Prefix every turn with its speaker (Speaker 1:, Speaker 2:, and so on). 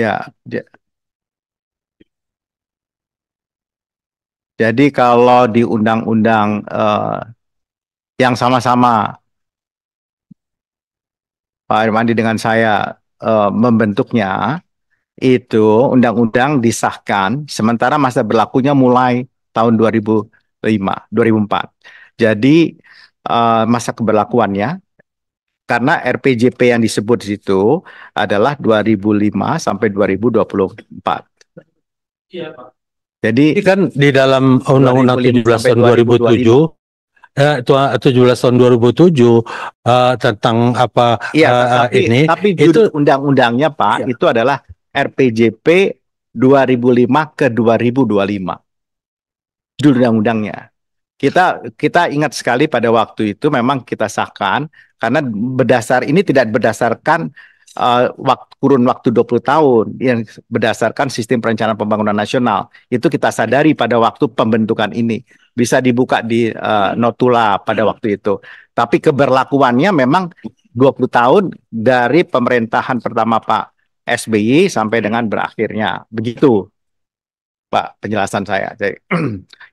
Speaker 1: Ya, dia- jadi kalau di undang-undang, uh, yang sama-sama Pak Irmandi dengan saya, uh, membentuknya, itu undang-undang disahkan sementara masa berlakunya mulai tahun 2005, 2004. Jadi, uh, masa keberlakuannya karena RPJP yang disebut di situ adalah 2005 sampai 2024. Iya, Pak. Jadi Ini kan di dalam
Speaker 2: Undang-Undang 17 tahun 2007 eh, 17 tahun 2007
Speaker 1: eh, tentang apa ya, uh, tapi, ini tapi itu undang-undangnya Pak ya. itu adalah RPJP 2005 ke 2025 judul undang-undangnya kita kita ingat sekali pada waktu itu memang kita sahkan karena berdasar ini tidak berdasarkan uh, eh, waktu kurun waktu 20 tahun yang berdasarkan sistem perencanaan pembangunan nasional itu kita sadari pada waktu pembentukan ini bisa dibuka di uh, notula pada waktu itu tapi keberlakuannya memang 20 tahun dari pemerintahan pertama Pak SBY sampai dengan berakhirnya begitu Pak penjelasan saya jadi